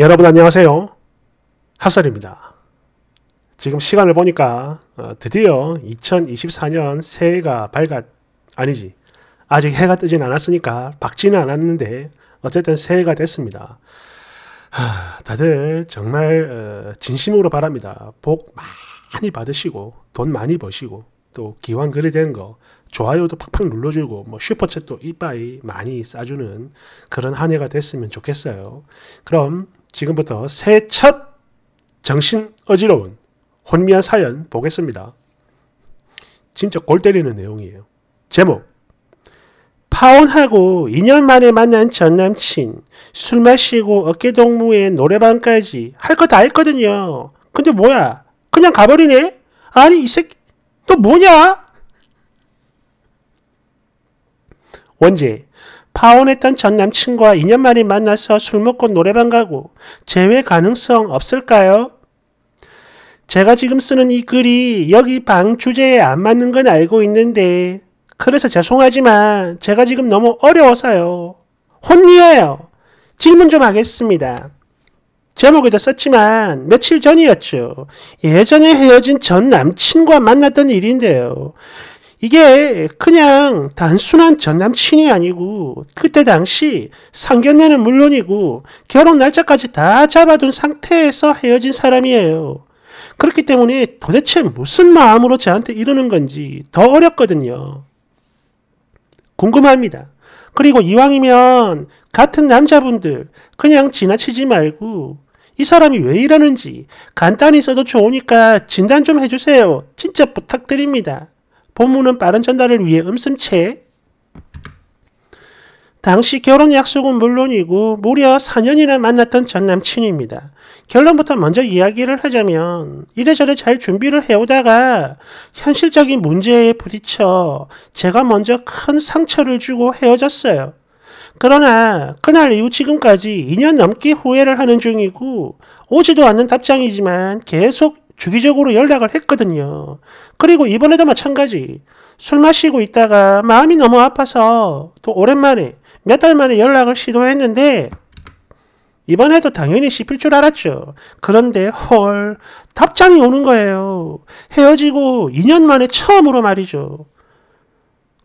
여러분 안녕하세요. 하설입니다. 지금 시간을 보니까 어, 드디어 2024년 새해가 밝았 아니지 아직 해가 뜨진 않았으니까 밝지는 않았는데 어쨌든 새해가 됐습니다. 하, 다들 정말 어, 진심으로 바랍니다. 복 많이 받으시고 돈 많이 버시고 또 기왕 그리 된거 좋아요도 팍팍 눌러주고 뭐 슈퍼챗도 이빠이 많이 싸주는 그런 한 해가 됐으면 좋겠어요. 그럼 지금부터 새 첫 정신 어지러운 혼미한 사연 보겠습니다. 진짜 골 때리는 내용이에요. 제목 파혼하고 2년 만에 만난 전 남친 술 마시고 어깨동무에 노래방까지 할 거 다 했거든요. 근데 뭐야 그냥 가버리네? 아니 이 새끼 또 뭐냐? 원제 파혼했던 전 남친과 2년 만에 만나서 술 먹고 노래방 가고 재회 가능성 없을까요? 제가 지금 쓰는 이 글이 여기 방 주제에 안 맞는 건 알고 있는데 그래서 죄송하지만 제가 지금 너무 어려워서요. 혼미해요. 질문 좀 하겠습니다. 제목에도 썼지만 며칠 전이었죠. 예전에 헤어진 전 남친과 만났던 일인데요. 이게 그냥 단순한 전 남친이 아니고 그때 당시 상견례는 물론이고 결혼 날짜까지 다 잡아둔 상태에서 헤어진 사람이에요. 그렇기 때문에 도대체 무슨 마음으로 저한테 이러는 건지 더 어렵거든요. 궁금합니다. 그리고 이왕이면 같은 남자분들 그냥 지나치지 말고 이 사람이 왜 이러는지 간단히 써도 좋으니까 진단 좀 해주세요. 진짜 부탁드립니다. 본문은 빠른 전달을 위해 음슴채 당시 결혼 약속은 물론이고 무려 4년이나 만났던 전 남친입니다. 결론부터 먼저 이야기를 하자면 이래저래 잘 준비를 해오다가 현실적인 문제에 부딪혀 제가 먼저 큰 상처를 주고 헤어졌어요. 그러나 그날 이후 지금까지 2년 넘게 후회를 하는 중이고 오지도 않는 답장이지만 계속 주기적으로 연락을 했거든요. 그리고 이번에도 마찬가지. 술 마시고 있다가 마음이 너무 아파서 또 오랜만에 몇 달 만에 연락을 시도했는데 이번에도 당연히 씹힐 줄 알았죠. 그런데 헐 답장이 오는 거예요. 헤어지고 2년 만에 처음으로 말이죠.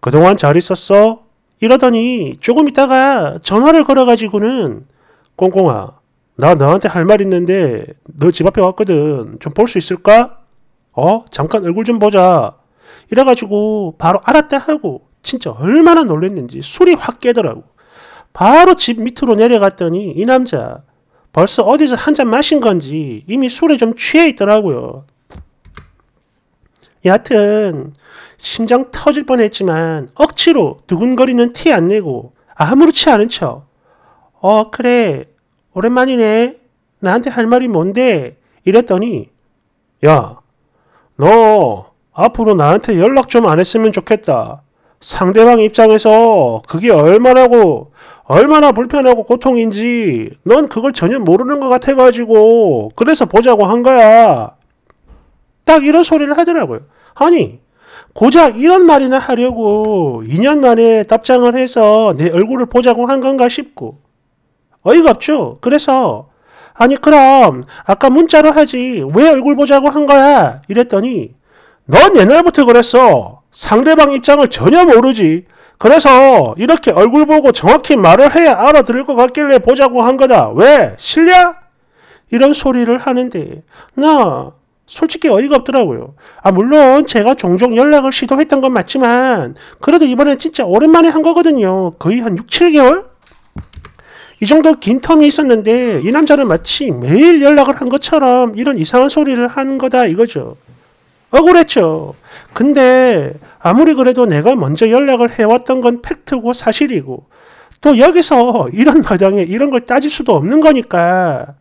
그동안 잘 있었어? 이러더니 조금 있다가 전화를 걸어가지고는 꽁꽁아 나 너한테 할 말 있는데 너 집 앞에 왔거든. 좀 볼 수 있을까? 어? 잠깐 얼굴 좀 보자. 이래가지고 바로 알았다 하고 진짜 얼마나 놀랬는지 술이 확 깨더라고. 바로 집 밑으로 내려갔더니 이 남자 벌써 어디서 한 잔 마신 건지 이미 술에 좀 취해 있더라고요. 여하튼 심장 터질 뻔했지만 억지로 두근거리는 티 안 내고 아무렇지 않은 척. 어 그래 오랜만이네. 나한테 할 말이 뭔데? 이랬더니, 야, 너 앞으로 나한테 연락 좀 안 했으면 좋겠다. 상대방 입장에서 그게 얼마나고, 얼마나 불편하고 고통인지 넌 그걸 전혀 모르는 것 같아가지고, 그래서 보자고 한 거야. 딱 이런 소리를 하더라고요. 아니, 고작 이런 말이나 하려고 2년 만에 답장을 해서 내 얼굴을 보자고 한 건가 싶고, 어이가 없죠. 그래서 아니 그럼 아까 문자로 하지 왜 얼굴 보자고 한 거야? 이랬더니 넌 옛날부터 그랬어. 상대방 입장을 전혀 모르지. 그래서 이렇게 얼굴 보고 정확히 말을 해야 알아들을 것 같길래 보자고 한 거다. 왜? 실례야 이런 소리를 하는데 나 솔직히 어이가 없더라고요. 아 물론 제가 종종 연락을 시도했던 건 맞지만 그래도 이번엔 진짜 오랜만에 한 거거든요. 거의 한 6, 7개월? 이 정도 긴 텀이 있었는데 이 남자는 마치 매일 연락을 한 것처럼 이런 이상한 소리를 하는 거다 이거죠. 억울했죠. 근데 아무리 그래도 내가 먼저 연락을 해왔던 건 팩트고 사실이고 또 여기서 이런 마당에 이런 걸 따질 수도 없는 거니까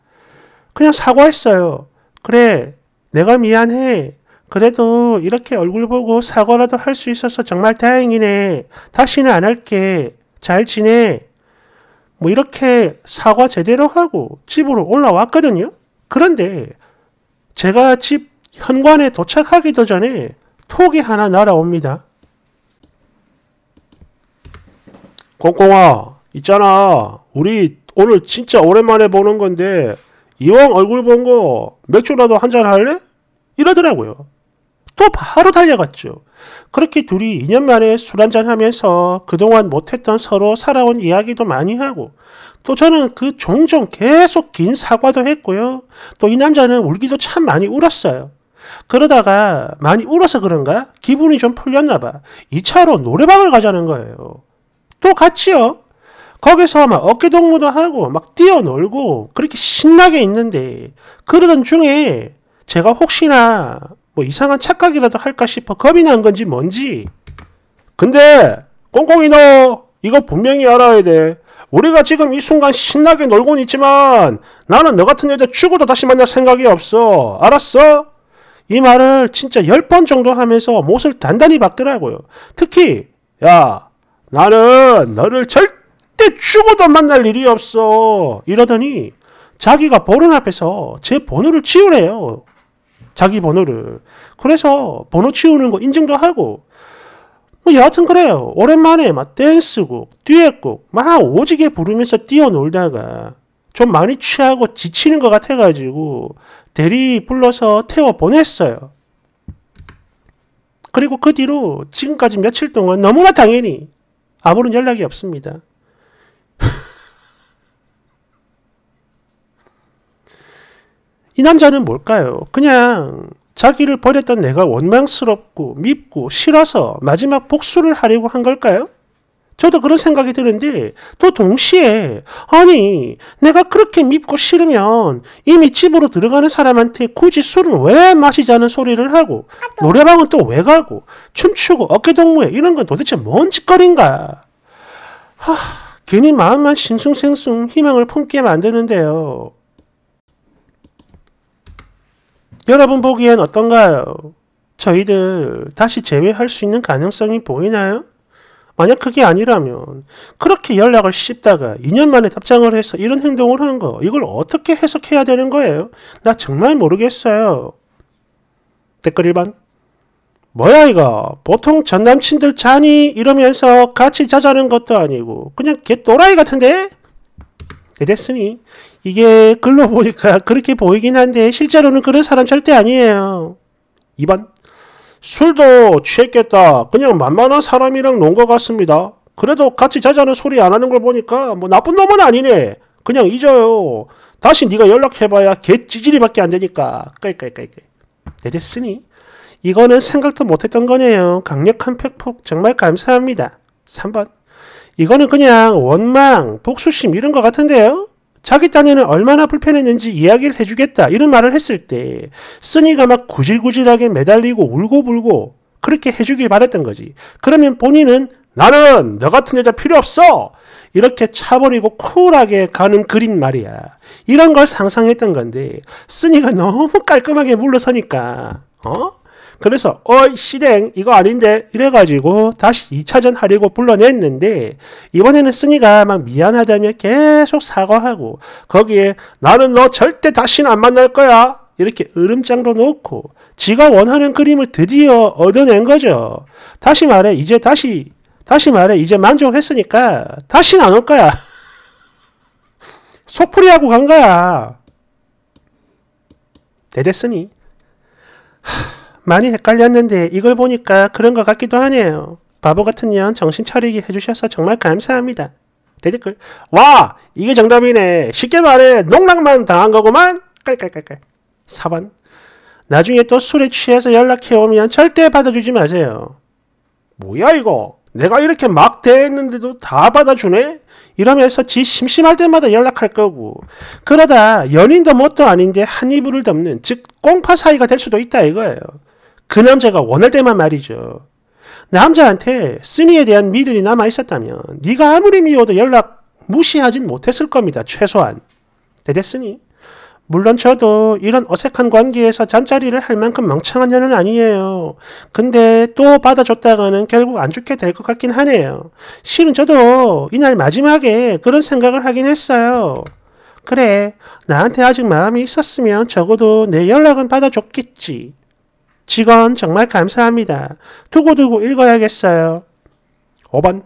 그냥 사과했어요. 그래, 내가 미안해. 그래도 이렇게 얼굴 보고 사과라도 할 수 있어서 정말 다행이네. 다시는 안 할게. 잘 지내. 뭐 이렇게 사과 제대로 하고 집으로 올라왔거든요. 그런데 제가 집 현관에 도착하기도 전에 톡이 하나 날아옵니다. 꽁꽁아 있잖아 우리 오늘 진짜 오랜만에 보는 건데 이왕 얼굴 본 거 맥주라도 한잔 할래? 이러더라고요. 또 바로 달려갔죠. 그렇게 둘이 2년 만에 술 한잔 하면서 그동안 못했던 서로 살아온 이야기도 많이 하고 또 저는 그 종종 계속 긴 사과도 했고요. 또 이 남자는 울기도 참 많이 울었어요. 그러다가 많이 울어서 그런가 기분이 좀 풀렸나 봐. 2차로 노래방을 가자는 거예요. 또 같이요. 거기서 막 어깨 동무도 하고 막 뛰어놀고 그렇게 신나게 있는데 그러던 중에 제가 혹시나 뭐 이상한 착각이라도 할까 싶어 겁이 난 건지 뭔지 근데 꽁꽁이 너 이거 분명히 알아야 돼 우리가 지금 이 순간 신나게 놀곤 있지만 나는 너 같은 여자 죽어도 다시 만날 생각이 없어 알았어? 이 말을 진짜 1번 정도 하면서 못을 단단히 박더라고요 특히 야 나는 너를 절대 죽어도 만날 일이 없어 이러더니 자기가 보는 앞에서 제 번호를 지우래요 자기 번호를. 그래서 번호 치우는 거 인증도 하고, 뭐 여하튼 그래요. 오랜만에 막 댄스곡, 듀엣곡, 막 오지게 부르면서 뛰어놀다가 좀 많이 취하고 지치는 것 같아가지고 대리 불러서 태워 보냈어요. 그리고 그 뒤로 지금까지 며칠 동안 너무나 당연히 아무런 연락이 없습니다. 이 남자는 뭘까요? 그냥 자기를 버렸던 내가 원망스럽고 밉고 싫어서 마지막 복수를 하려고 한 걸까요? 저도 그런 생각이 드는데 또 동시에 아니 내가 그렇게 밉고 싫으면 이미 집으로 들어가는 사람한테 굳이 술은 왜 마시자는 소리를 하고 노래방은 또 왜 가고 춤추고 어깨동무회 이런 건 도대체 뭔 짓거리인가 하, 괜히 마음만 싱숭생숭 희망을 품게 만드는데요 여러분 보기엔 어떤가요? 저희들 다시 재회할 수 있는 가능성이 보이나요? 만약 그게 아니라면 그렇게 연락을 씹다가 2년 만에 답장을 해서 이런 행동을 한 거 이걸 어떻게 해석해야 되는 거예요? 나 정말 모르겠어요. 댓글 1번 뭐야 이거 보통 전남친들 자니 이러면서 같이 자자는 것도 아니고 그냥 개 또라이 같은데? 됐으니 이게 글로 보니까 그렇게 보이긴 한데 실제로는 그런 사람 절대 아니에요. 2번 술도 취했겠다. 그냥 만만한 사람이랑 논 것 같습니다. 그래도 같이 자자는 소리 안 하는 걸 보니까 뭐 나쁜 놈은 아니네. 그냥 잊어요. 다시 네가 연락해봐야 개 찌질이밖에 안 되니까. 깔깔깔깔. 됐으니 이거는 생각도 못했던 거네요. 강력한 팩폭 정말 감사합니다. 3번 이거는 그냥 원망, 복수심 이런 것 같은데요. 자기 딴에는 얼마나 불편했는지 이야기를 해주겠다 이런 말을 했을 때 쓰니가 막 구질구질하게 매달리고 울고불고 그렇게 해주길 바랬던 거지. 그러면 본인은 나는 너 같은 여자 필요 없어! 이렇게 차버리고 쿨하게 가는 그림 말이야. 이런 걸 상상했던 건데 쓰니가 너무 깔끔하게 물러서니까 어? 그래서 어이 실행 이거 아닌데 이래가지고 다시 2차전 하려고 불러냈는데 이번에는 쓰니가 막 미안하다며 계속 사과하고 거기에 나는 너 절대 다시는 안 만날 거야 이렇게 으름장도 놓고 지가 원하는 그림을 드디어 얻어낸 거죠. 다시 말해 이제 다시 다시 말해 이제 만족했으니까 다시는 안 올 거야. 소풀이하고간 거야. 대댔으니 하, 많이 헷갈렸는데 이걸 보니까 그런 것 같기도 하네요. 바보 같은 년 정신 차리게 해주셔서 정말 감사합니다. 대댓글 와 이게 정답이네 쉽게 말해 농락만 당한 거구만 깔깔깔깔 4번 나중에 또 술에 취해서 연락해오면 절대 받아주지 마세요 뭐야 이거 내가 이렇게 막 대했는데도 다 받아주네 이러면서 지 심심할 때마다 연락할 거고 그러다 연인도 뭣도 아닌데 한 이불을 덮는 즉 꽁파 사이가 될 수도 있다 이거예요 그 남자가 원할 때만 말이죠. 남자한테 쓰니에 대한 미련이 남아 있었다면 네가 아무리 미워도 연락 무시하진 못했을 겁니다. 최소한. 대됐으니 물론 저도 이런 어색한 관계에서 잠자리를 할 만큼 멍청한 년은 아니에요. 근데 또 받아줬다가는 결국 안 죽게 될 것 같긴 하네요. 실은 저도 이날 마지막에 그런 생각을 하긴 했어요. 그래, 나한테 아직 마음이 있었으면 적어도 내 연락은 받아줬겠지. 직원 정말 감사합니다. 두고두고 읽어야겠어요. 5번.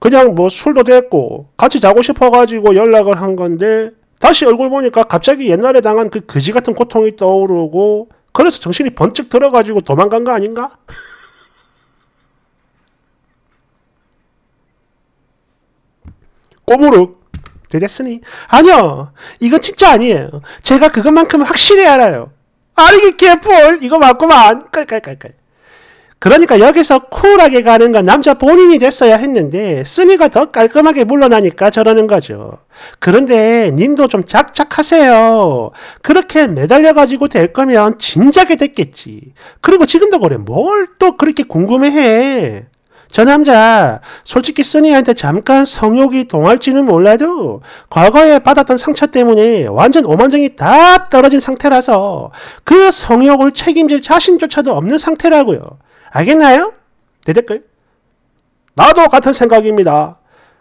그냥 뭐 술도 됐고 같이 자고 싶어가지고 연락을 한 건데 다시 얼굴 보니까 갑자기 옛날에 당한 그 그지 같은 고통이 떠오르고 그래서 정신이 번쩍 들어가지고 도망간 거 아닌가? 꼬무룩 되겠으니 아니요 이건 진짜 아니에요 제가 그것만큼 확실히 알아요 아르기 개뿔 이거 맞구만 깔깔깔깔 그러니까 여기서 쿨하게 가는 건 남자 본인이 됐어야 했는데 쓰니가 더 깔끔하게 물러나니까 저러는 거죠. 그런데 님도 좀 작작하세요. 그렇게 매달려가지고 될 거면 진작에 됐겠지. 그리고 지금도 그래. 뭘 또 그렇게 궁금해해. 저 남자 솔직히 써니한테 잠깐 성욕이 동할지는 몰라도 과거에 받았던 상처 때문에 완전 오만정이 다 떨어진 상태라서 그 성욕을 책임질 자신조차도 없는 상태라고요. 알겠나요? 대댓글. 나도 같은 생각입니다.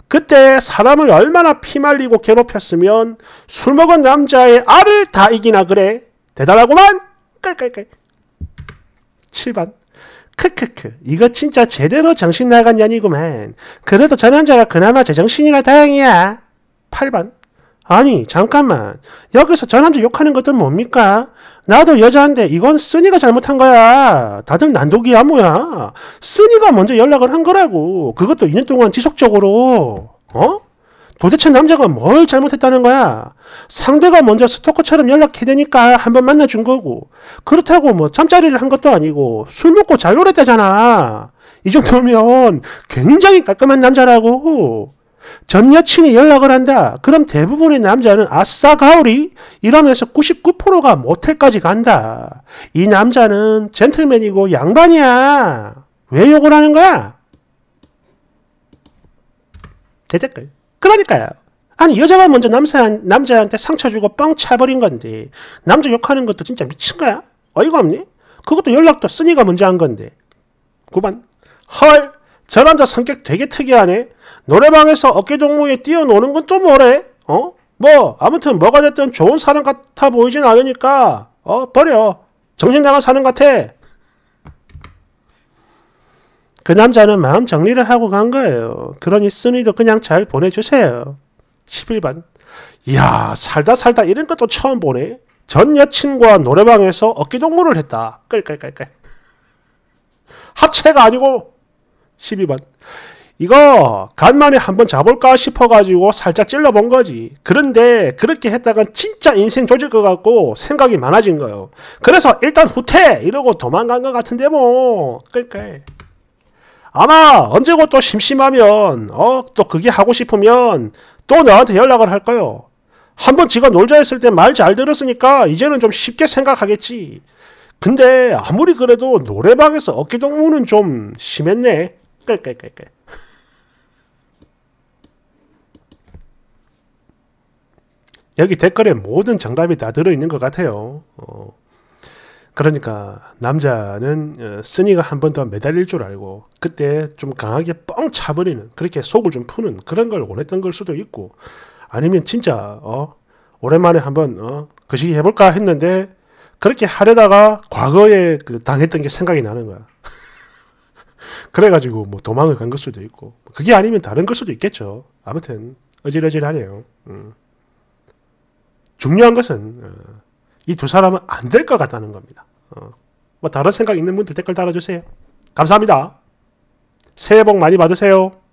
그때 사람을 얼마나 피말리고 괴롭혔으면 술 먹은 남자의 알을 다 이기나 그래. 대단하고만 깔깔깔. 7번 크크크 이거 진짜 제대로 정신 나간 년이구만 그래도 저 남자가 그나마 제정신이라 다행이야 8번 아니 잠깐만 여기서 저 남자 욕하는 것들 뭡니까? 나도 여자인데 이건 순니가 잘못한 거야 다들 난독이야 뭐야 순니가 먼저 연락을 한 거라고 그것도 2년 동안 지속적으로 어? 도대체 남자가 뭘 잘못했다는 거야? 상대가 먼저 스토커처럼 연락해대니까 한번 만나준 거고 그렇다고 뭐 잠자리를 한 것도 아니고 술 먹고 잘노았다잖아이 정도면 굉장히 깔끔한 남자라고. 전 여친이 연락을 한다. 그럼 대부분의 남자는 아싸 가오리 이러면서 99%가 모텔까지 간다. 이 남자는 젠틀맨이고 양반이야. 왜 욕을 하는 거야? 대댓글. 그러니까요. 아니 여자가 먼저 남사, 남자한테 상처 주고 뻥 차버린 건데 남자 욕하는 것도 진짜 미친 거야? 어이가 없니? 그것도 연락도 쓰니가 먼저 한 건데. 9번 헐! 저 남자 성격 되게 특이하네. 노래방에서 어깨동무에 뛰어노는 건 또 뭐래? 어? 뭐 아무튼 뭐가 됐든 좋은 사람 같아 보이진 않으니까 어 버려. 정신 나간 사람 같아. 그 남자는 마음 정리를 하고 간 거예요. 그러니 순이도 그냥 잘 보내주세요. 11번. 이야, 살다 살다 이런 것도 처음 보네. 전 여친과 노래방에서 어깨동무를 했다. 끌 끌 끌끌. 합체가 아니고 12번. 이거 간만에 한번 잡을까 싶어가지고 살짝 찔러본 거지. 그런데 그렇게 했다간 진짜 인생 조질 것 같고 생각이 많아진 거요 그래서 일단 후퇴! 이러고 도망간 것 같은데 뭐. 끌끌. 아마 언제고 또 심심하면 어 또 그게 하고 싶으면 또 나한테 연락을 할 거요. 한 번 지가 놀자 했을 때 말 잘 들었으니까 이제는 좀 쉽게 생각하겠지. 근데 아무리 그래도 노래방에서 어깨동무는 좀 심했네. 깔깔깔깔. 여기 댓글에 모든 정답이 다 들어있는 것 같아요. 어. 그러니까 남자는 어, 쓰니가 한 번 더 매달릴 줄 알고 그때 좀 강하게 뻥 차버리는 그렇게 속을 좀 푸는 그런 걸 원했던 걸 수도 있고 아니면 진짜 어 오랜만에 한번 어그 시기 해볼까 했는데 그렇게 하려다가 과거에 그 당했던 게 생각이 나는 거야. 그래가지고 뭐 도망을 간 걸 수도 있고 그게 아니면 다른 걸 수도 있겠죠. 아무튼 어질어질하네요. 음. 중요한 것은 어, 이두 사람은 안 될 것 같다는 겁니다. 어. 뭐 다른 생각 있는 분들 댓글 달아주세요. 감사합니다. 새해 복 많이 받으세요.